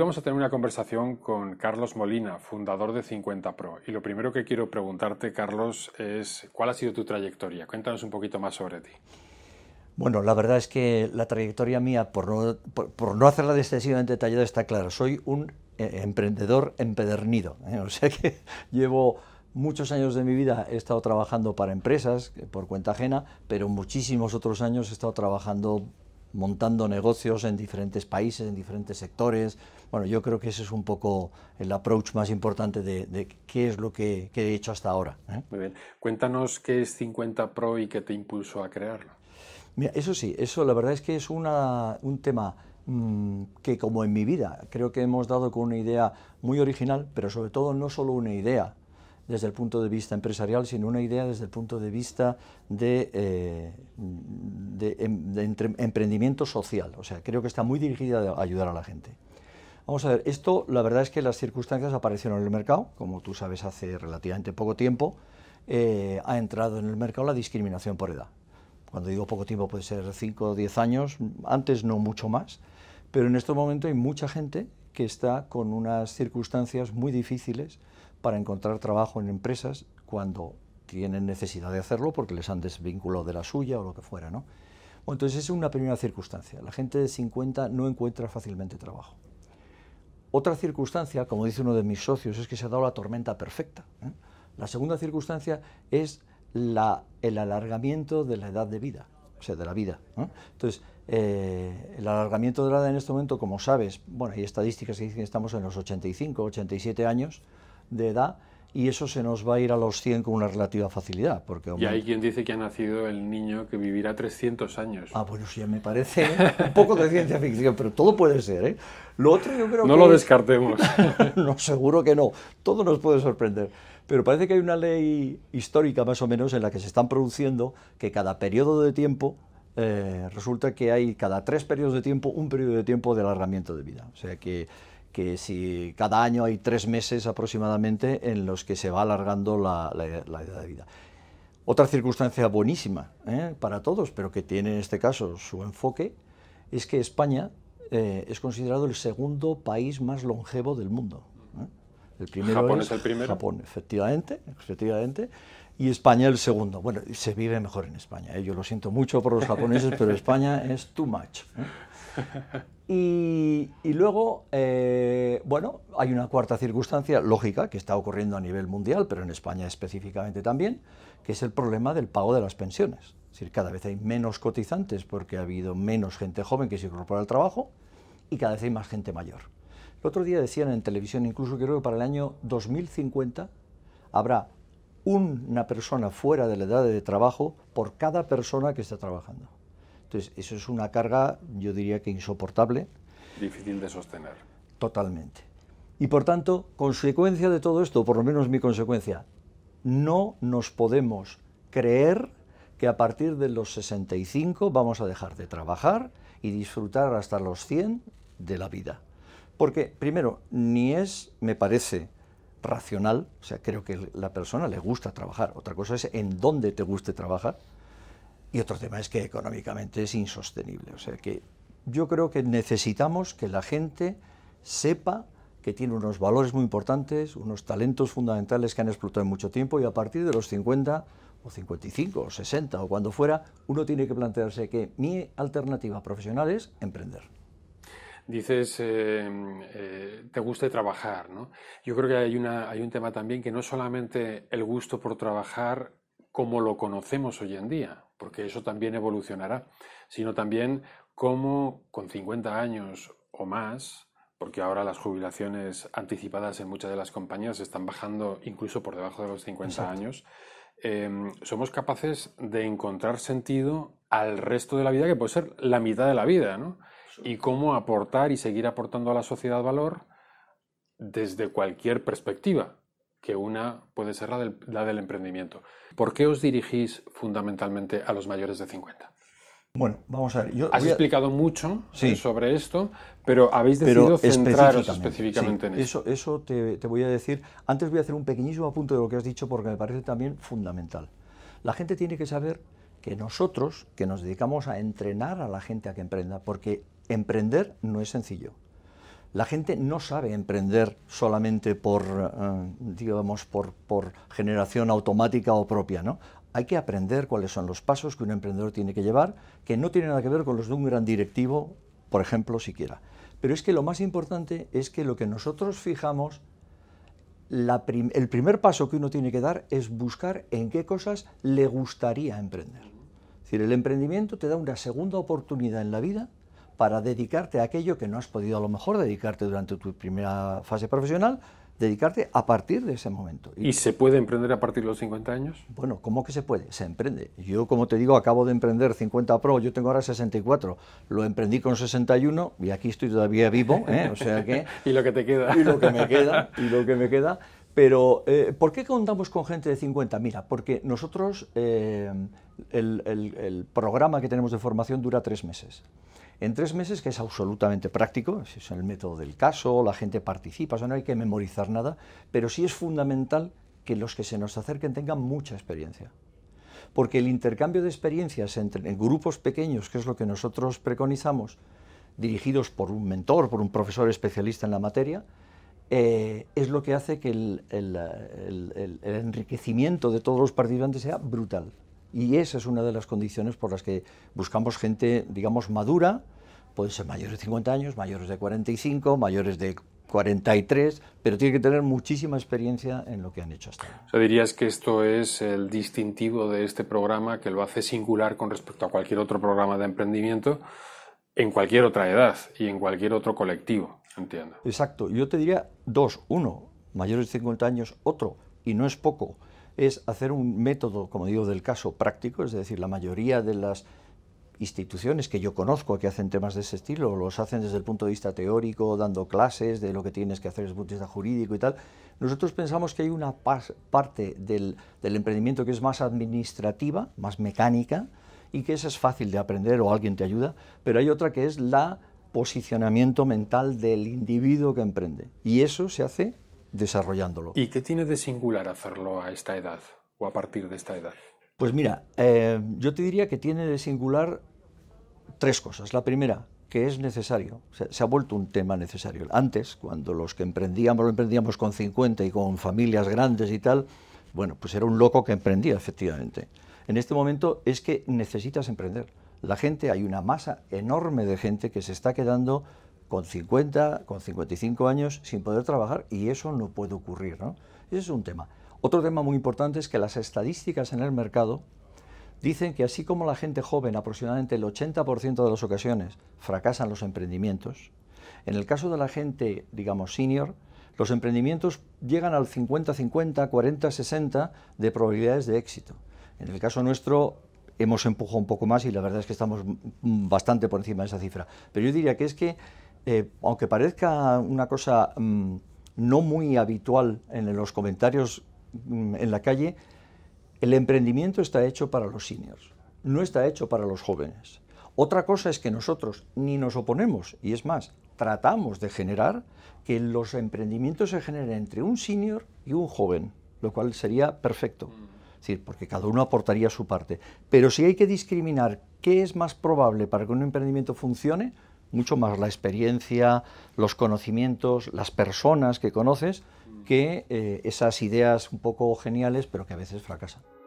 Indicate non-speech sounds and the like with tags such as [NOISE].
vamos a tener una conversación con Carlos Molina, fundador de 50 Pro. Y lo primero que quiero preguntarte, Carlos, es cuál ha sido tu trayectoria. Cuéntanos un poquito más sobre ti. Bueno, la verdad es que la trayectoria mía, por no, hacerla de no hacerla excesivamente detallada, está clara. Soy un eh, emprendedor empedernido. ¿eh? [LAUGHS] O sea que llevo muchos años de mi vida he estado trabajando para empresas eh, por cuenta ajena, pero muchísimos otros años he estado trabajando montando negocios en diferentes países, en diferentes sectores. Bueno, yo creo que ese es un poco el approach más importante de, qué es lo que, he hecho hasta ahora. ¿eh? Muy bien. Cuéntanos qué es 50 Pro y qué te impulsó a crearlo. eso sí, eso la verdad es que es una, un tema mm, que como en mi vida, creo que hemos dado con una idea muy original, pero sobre todo no solo una idea, desde el punto de vista empresarial, sino una idea desde el punto de vista de, eh, em, emprendimiento social. O sea, creo que está muy dirigida a ayudar a la gente. Vamos a ver, esto la verdad es que las circunstancias aparecieron en el mercado, como tú sabes, hace relativamente poco tiempo eh, ha entrado en el mercado la discriminación por edad. Cuando digo poco tiempo puede ser 5 o 10 años, antes no mucho más, pero en este momento hay mucha gente que está con unas circunstancias muy difíciles para encontrar trabajo en empresas cuando tienen necesidad de hacerlo porque les han desvinculado de la suya o lo que fuera, ¿no? Bueno, entonces es una primera circunstancia. La gente de 50 no encuentra fácilmente trabajo. Otra circunstancia, como dice uno de mis socios, es que se ha dado la tormenta perfecta. ¿eh? La segunda circunstancia es el alargamiento de la edad de vida, o sea, de la vida. Entonces, eh, el alargamiento de la edad en este momento, como sabes, bueno, hay estadísticas que dicen que estamos en los 85, 87 años, de edad y eso se nos va a ir a los 100 con una relativa facilidad. Porque y hay quien dice que ha nacido el niño que vivirá 300 años. Ah, bueno, sí, me parece ¿eh? un poco de ciencia ficción, pero todo puede ser. ¿eh? Lo otro yo creo no lo descartemos. [LAUGHS] no, seguro que no. Todo nos puede sorprender. Pero parece que hay una ley histórica más o menos en la que se están produciendo que cada periodo de tiempo eh, resulta que hay cada tres periodos de tiempo un periodo de tiempo de alargamiento de vida. O sea que que si cada año hay tres meses aproximadamente en los que se va alargando la, edad de vida. Otra circunstancia buenísima ¿eh? para todos, pero que tiene en este caso su enfoque, es que España eh, es considerado el segundo país más longevo del mundo. ¿eh? El primero Japón es, es, el primero. Japón, efectivamente, efectivamente y España el segundo. Bueno, se vive mejor en España. ¿eh? Yo lo siento mucho por los japoneses, pero España es too much. ¿eh? Y, luego, eh, bueno, hay una cuarta circunstancia lógica que está ocurriendo a nivel mundial, pero en España específicamente también, que es el problema del pago de las pensiones. Es decir, cada vez hay menos cotizantes porque ha habido menos gente joven que se incorpora al trabajo y cada vez hay más gente mayor. El otro día decían en televisión, incluso creo que para el año 2050 habrá una persona fuera de la edad de trabajo por cada persona que está trabajando. Entonces, eso es una carga, yo diría que insoportable. Difícil de sostener. Totalmente. Y por tanto, consecuencia de todo esto, por lo menos mi consecuencia, no nos podemos creer que a partir de los 65 vamos a dejar de trabajar y disfrutar hasta los 100 de la vida. Porque, primero, ni es, me parece, racional, o sea, creo que la persona le gusta trabajar, otra cosa es en dónde te guste trabajar, y otro tema es que económicamente es insostenible, o sea, que yo creo que necesitamos que la gente sepa que tiene unos valores muy importantes, unos talentos fundamentales que han explotado en mucho tiempo y a partir de los 50 o 55 o 60 o cuando fuera, uno tiene que plantearse que mi alternativa profesional es emprender dices, eh, eh, te gusta trabajar, ¿no? Yo creo que hay, una, hay un tema también que no solamente el gusto por trabajar como lo conocemos hoy en día, porque eso también evolucionará, sino también cómo con 50 años o más, porque ahora las jubilaciones anticipadas en muchas de las compañías están bajando incluso por debajo de los 50 años, em, somos capaces de encontrar sentido al resto de la vida, que puede ser la mitad de la vida, ¿no? y cómo aportar y seguir aportando a la sociedad valor desde cualquier perspectiva, que una puede ser la del, del emprendimiento. ¿Por qué os dirigís fundamentalmente a los mayores de 50? Bueno, vamos a ver. Has explicado mucho eh, sobre esto, pero habéis decidido centraros específicamente, en eso. Eso, te, te, voy a decir. Antes voy a hacer un pequeñísimo apunte de lo que has dicho porque me parece también fundamental. La gente tiene que saber que nosotros, que nos dedicamos a entrenar a la gente a que emprenda, porque Emprender no es sencillo. La gente no sabe emprender solamente por, eh, digamos, por, generación automática o propia, ¿no? Hay que aprender cuáles son los pasos que un emprendedor tiene que llevar, que no tienen nada que ver con los de un gran directivo, por ejemplo, siquiera. Pero es que lo más importante es que lo que nosotros fijamos, el primer paso que uno tiene que dar es buscar en qué cosas le gustaría emprender. Es el emprendimiento te da una segunda oportunidad en la vida para dedicarte a aquello que no has podido a lo mejor dedicarte durante tu primera fase profesional, dedicarte a partir de ese momento. ¿Y, se puede emprender a partir de los 50 años? Bueno, ¿cómo que se puede? Se emprende. Yo, como te digo, acabo de emprender 50 Pro, yo tengo ahora 64, lo emprendí con 61 y aquí estoy todavía vivo, ¿eh? o sea que... [LAUGHS] y lo que te queda. Y lo que me queda, y lo que me queda. Pero, eh, ¿por qué contamos con gente de 50? Mira, porque nosotros, eh, el programa que tenemos de formación dura tres meses. En tres meses, que es absolutamente práctico, es el método del caso, la gente participa, o no hay que memorizar nada, pero sí es fundamental que los que se nos acerquen tengan mucha experiencia. Porque el intercambio de experiencias entre en grupos pequeños, que es lo que nosotros preconizamos, dirigidos por un mentor, por un profesor especialista en la materia, eh, es lo que hace que el enriquecimiento de todos los participantes sea brutal. Y esa es una de las condiciones por las que buscamos gente, digamos, madura, pueden ser mayores de 50 años, mayores de 45, mayores de 43, pero tiene que tener muchísima experiencia en lo que han hecho hasta ahora. O dirías que esto es el distintivo de este programa que lo hace singular con respecto a cualquier otro programa de emprendimiento en cualquier otra edad y en cualquier otro colectivo, entiendo. Exacto, yo te diría dos, uno, mayores de 50 años, otro, y no es poco es hacer un método, como digo, del caso práctico, es decir, la mayoría de las instituciones que yo conozco que hacen temas de ese estilo, los hacen desde el punto de vista teórico, dando clases de lo que tienes que hacer desde el punto de vista jurídico y tal. Nosotros pensamos que hay una parte del, emprendimiento que es más administrativa, más mecánica, y que esa es fácil de aprender o alguien te ayuda, pero hay otra que es la posicionamiento mental del individuo que emprende. Y eso se hace desarrollándolo. ¿Y qué tiene de singular hacerlo a esta edad o a partir de esta edad? Pues mira, eh, yo te diría que tiene de singular tres cosas. La primera, que es necesario, se, se, ha vuelto un tema necesario. Antes, cuando los que emprendíamos, lo emprendíamos con 50 y con familias grandes y tal, bueno, pues era un loco que emprendía, efectivamente. En este momento es que necesitas emprender. La gente, hay una masa enorme de gente que se está quedando con 50, con 55 años sin poder trabajar y eso no puede ocurrir. ¿no? Ese es un tema. Otro tema muy importante es que las estadísticas en el mercado dicen que así como la gente joven, aproximadamente el 80% de las ocasiones, fracasan los emprendimientos, en el caso de la gente, digamos, senior, los emprendimientos llegan al 50-50, 40-60 de probabilidades de éxito. En el caso nuestro, hemos empujado un poco más y la verdad es que estamos bastante por encima de esa cifra. Pero yo diría que es que eh, aunque parezca una cosa mm, no muy habitual en los comentarios mm, en la calle, el emprendimiento está hecho para los seniors, no está hecho para los jóvenes. Otra cosa es que nosotros ni nos oponemos, y es más, tratamos de generar que los emprendimientos se generen entre un senior y un joven, lo cual sería perfecto. Mm. decir, porque cada uno aportaría su parte. Pero si hay que discriminar qué es más probable para que un emprendimiento funcione, mucho más la experiencia, los conocimientos, las personas que conoces, que eh, esas ideas un poco geniales, pero que a veces fracasan.